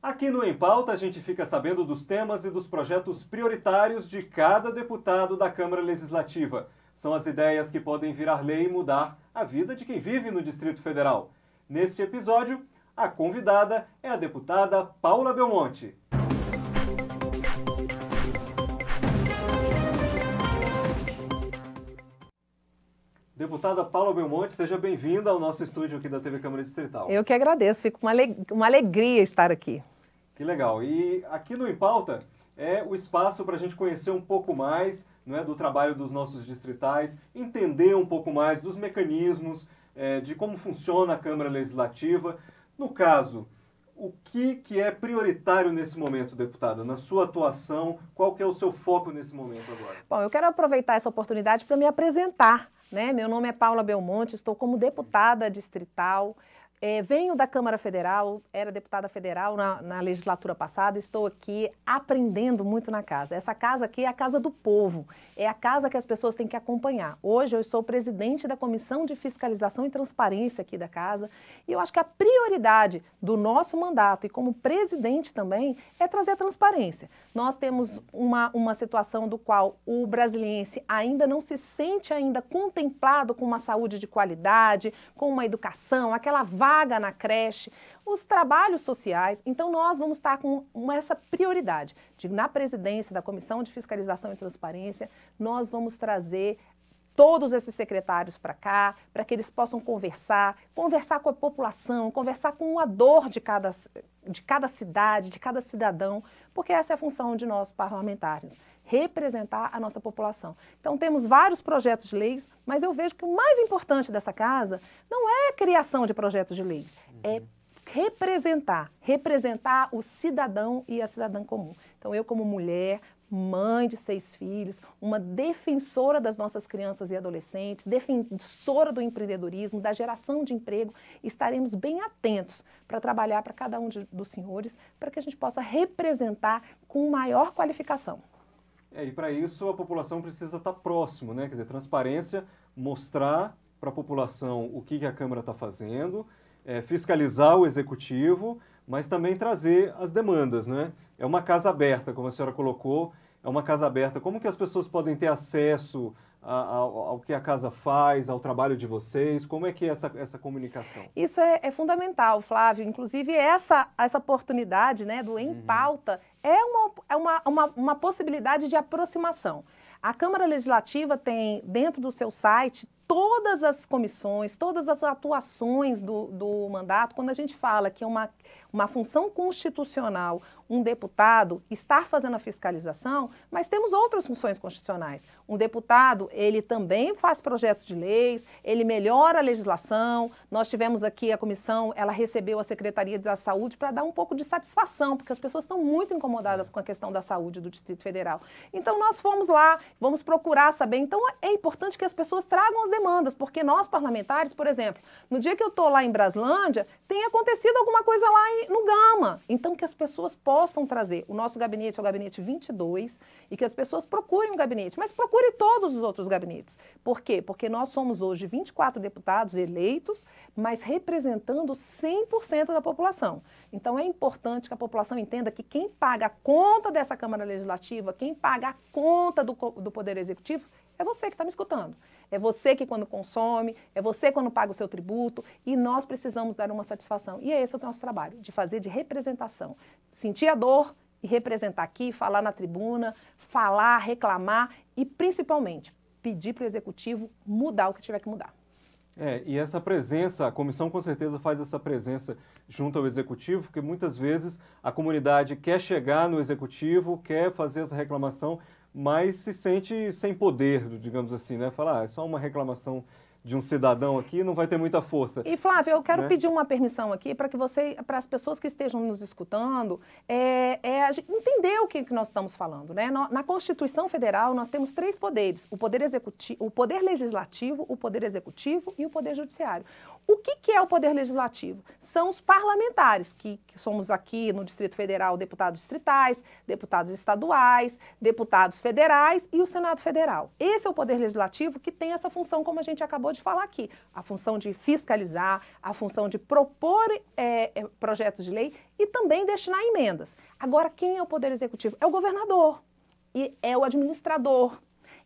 Aqui no Em Pauta, a gente fica sabendo dos temas e dos projetos prioritários de cada deputado da Câmara Legislativa. São as ideias que podem virar lei e mudar a vida de quem vive no Distrito Federal. Neste episódio, a convidada é a deputada Paula Belmonte. Deputada Paula Belmonte, seja bem-vinda ao nosso estúdio aqui da TV Câmara Distrital. Eu que agradeço, fico uma, aleg uma alegria estar aqui. Que legal. E aqui no Em Pauta é o espaço para a gente conhecer um pouco mais é, do trabalho dos nossos distritais, entender um pouco mais dos mecanismos, é, de como funciona a Câmara Legislativa. No caso o que, que é prioritário nesse momento, deputada, na sua atuação? Qual que é o seu foco nesse momento agora? Bom, eu quero aproveitar essa oportunidade para me apresentar. Né? Meu nome é Paula Belmonte, estou como deputada distrital. É, venho da Câmara Federal, era deputada federal na, na, legislatura passada, estou aqui aprendendo muito na casa. Essa casa aqui é a casa do povo, é a casa que as pessoas têm que acompanhar. Hoje eu sou presidente da Comissão de Fiscalização e Transparência aqui da casa e eu acho que a prioridade do nosso mandato e como presidente também é trazer a transparência. Nós temos uma, uma situação do qual o brasiliense ainda não se sente ainda contemplado com uma saúde de qualidade, com uma educação, aquela vaga vaga na creche, os trabalhos sociais. Então, nós vamos estar com essa prioridade. De, na presidência da Comissão de Fiscalização e Transparência, nós vamos trazer todos esses secretários para cá, para que eles possam conversar, conversar com a população, conversar com a dor de cada, de cada cidade, de cada cidadão, porque essa é a função de nós parlamentares, representar a nossa população. Então temos vários projetos de leis, mas eu vejo que o mais importante dessa casa não é a criação de projetos de leis, é uhum. é representar, representar o cidadão e a cidadã comum. Então eu como mulher mãe de seis filhos, uma defensora das nossas crianças e adolescentes, defensora do empreendedorismo, da geração de emprego, estaremos bem atentos para trabalhar para cada um de, dos senhores, para que a gente possa representar com maior qualificação. É, e para isso a população precisa estar próximo, né? Quer dizer, transparência, mostrar para a população o que, que a Câmara está fazendo, é, fiscalizar o executivo, mas também trazer as demandas, né? É uma casa aberta, como a senhora colocou, é uma casa aberta. Como que as pessoas podem ter acesso a, a, ao que a casa faz, ao trabalho de vocês? Como é que é essa, essa comunicação? Isso é, é fundamental, Flávio. Inclusive, essa, essa oportunidade né, do Em uhum. Pauta uhum. é, uma, é uma, uma, uma possibilidade de aproximação. A Câmara Legislativa tem, dentro do seu site, todas as comissões, todas as atuações do, do mandato, quando a gente fala que é uma, uma função constitucional, um deputado estar fazendo a fiscalização, mas temos outras funções constitucionais. Um deputado, ele também faz projetos de leis, ele melhora a legislação. Nós tivemos aqui a comissão, ela recebeu a Secretaria da Saúde para dar um pouco de satisfação, porque as pessoas estão muito incomodadas com a questão da saúde do Distrito Federal. Então nós fomos lá, vamos procurar saber. Então é importante que as pessoas tragam os demandas, porque nós parlamentares, por exemplo, no dia que eu estou lá em Braslândia, tem acontecido alguma coisa lá em, no Gama. Então, que as pessoas possam trazer. O nosso gabinete é o gabinete 22 e que as pessoas procurem o um gabinete, mas procure todos os outros gabinetes. Por quê? Porque nós somos hoje 24 deputados eleitos, mas representando 100% da população. Então, é importante que a população entenda que quem paga a conta dessa Câmara Legislativa, quem paga a conta do, do Poder Executivo, é você que está me escutando é você que quando consome, é você quando paga o seu tributo e nós precisamos dar uma satisfação. E é esse o nosso trabalho, de fazer de representação. Sentir a dor e representar aqui, falar na tribuna, falar, reclamar e principalmente pedir para o executivo mudar o que tiver que mudar. É, e essa presença, a comissão com certeza faz essa presença junto ao executivo, porque muitas vezes a comunidade quer chegar no executivo, quer fazer essa reclamação, mas se sente sem poder, digamos assim, né? Falar, ah, é só uma reclamação de um cidadão aqui, não vai ter muita força. E Flávio, eu quero né? pedir uma permissão aqui para que você, para as pessoas que estejam nos escutando, é, é, entender o que, que nós estamos falando, né? Na Constituição Federal nós temos três poderes: o poder executivo, o poder legislativo, o poder executivo e o poder judiciário. O que, que é o Poder Legislativo? São os parlamentares, que, que somos aqui no Distrito Federal deputados distritais, deputados estaduais, deputados federais e o Senado Federal. Esse é o Poder Legislativo que tem essa função, como a gente acabou de falar aqui, a função de fiscalizar, a função de propor é, é projetos de lei e também destinar emendas. Agora, quem é o Poder Executivo? É o governador e é o administrador,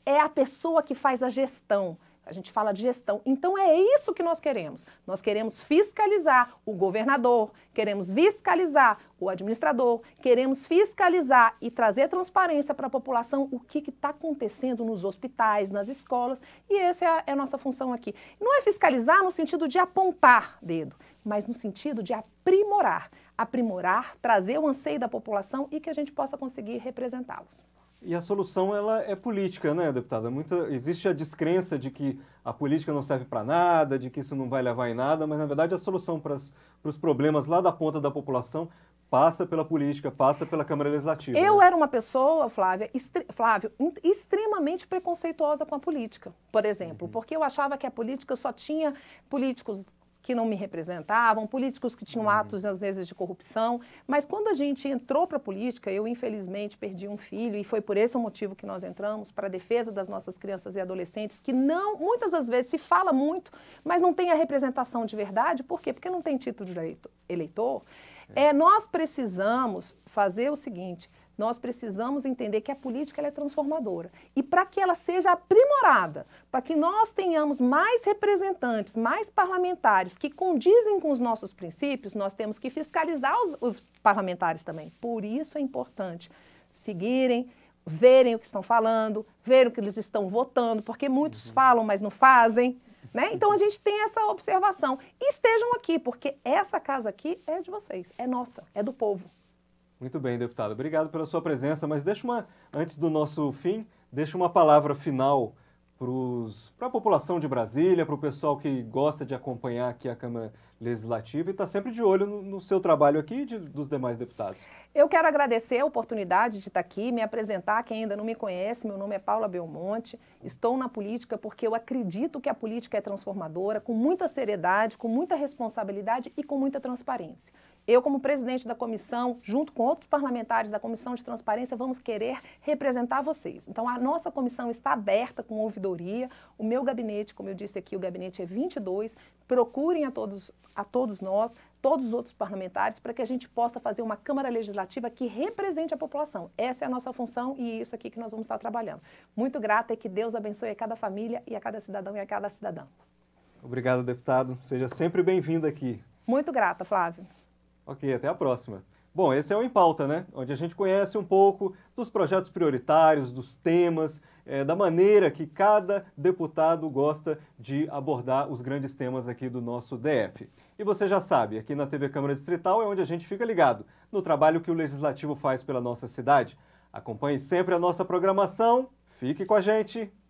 é a pessoa que faz a gestão a gente fala de gestão. Então é isso que nós queremos. Nós queremos fiscalizar o governador, queremos fiscalizar o administrador, queremos fiscalizar e trazer transparência para a população o que está acontecendo nos hospitais, nas escolas. E essa é a, é a nossa função aqui. Não é fiscalizar no sentido de apontar dedo, mas no sentido de aprimorar. Aprimorar, trazer o anseio da população e que a gente possa conseguir representá-los. E a solução ela é política, né, deputada? É muita, existe a descrença de que a política não serve para nada, de que isso não vai levar em nada, mas na verdade a solução para os problemas lá da ponta da população passa pela política, passa pela Câmara Legislativa. Eu né? era uma pessoa, Flávia, Flávio, extremamente preconceituosa com a política, por exemplo, uhum. porque eu achava que a política só tinha políticos que não me representavam, políticos que tinham uhum. atos, às vezes, de corrupção. Mas quando a gente entrou para a política, eu, infelizmente, perdi um filho e foi por esse motivo que nós entramos para a defesa das nossas crianças e adolescentes, que não, muitas das vezes, se fala muito, mas não tem a representação de verdade. Por quê? Porque não tem título de eleitor é, nós precisamos fazer o seguinte, nós precisamos entender que a política é transformadora. E para que ela seja aprimorada, para que nós tenhamos mais representantes, mais parlamentares que condizem com os nossos princípios, nós temos que fiscalizar os, os parlamentares também. Por isso é importante seguirem, verem o que estão falando, verem o que eles estão votando, porque muitos uhum. falam, mas não fazem. Né? Então a gente tem essa observação. estejam aqui, porque essa casa aqui é de vocês, é nossa, é do povo. Muito bem, deputado. Obrigado pela sua presença. Mas deixa uma, antes do nosso fim, deixa uma palavra final para a população de Brasília, para o pessoal que gosta de acompanhar aqui a Câmara Legislativa e está sempre de olho no, no, seu trabalho aqui e de, dos demais deputados. Eu quero agradecer a oportunidade de estar tá aqui, me apresentar. Quem ainda não me conhece, meu nome é Paula Belmonte. Estou na política porque eu acredito que a política é transformadora, com muita seriedade, com muita responsabilidade e com muita transparência. Eu, como presidente da comissão, junto com outros parlamentares da Comissão de Transparência, vamos querer representar vocês. Então, a nossa comissão está aberta com ouvidoria. O meu gabinete, como eu disse aqui, o gabinete é 22. Procurem a todos, a todos nós, todos os outros parlamentares, para que a gente possa fazer uma Câmara Legislativa que represente a população. Essa é a nossa função e é isso aqui que nós vamos estar trabalhando. Muito grata e que Deus abençoe a cada família e a cada cidadão e a cada cidadã. Obrigado, deputado. Seja sempre bem-vindo aqui. Muito grata, Flávio. Ok, até a próxima. Bom, esse é o Em Pauta, né? Onde a gente conhece um pouco dos projetos prioritários, dos temas, é, da maneira que cada deputado gosta de abordar os grandes temas aqui do nosso DF. E você já sabe, aqui na TV Câmara Distrital é onde a gente fica ligado no trabalho que o Legislativo faz pela nossa cidade. Acompanhe sempre a nossa programação, fique com a gente!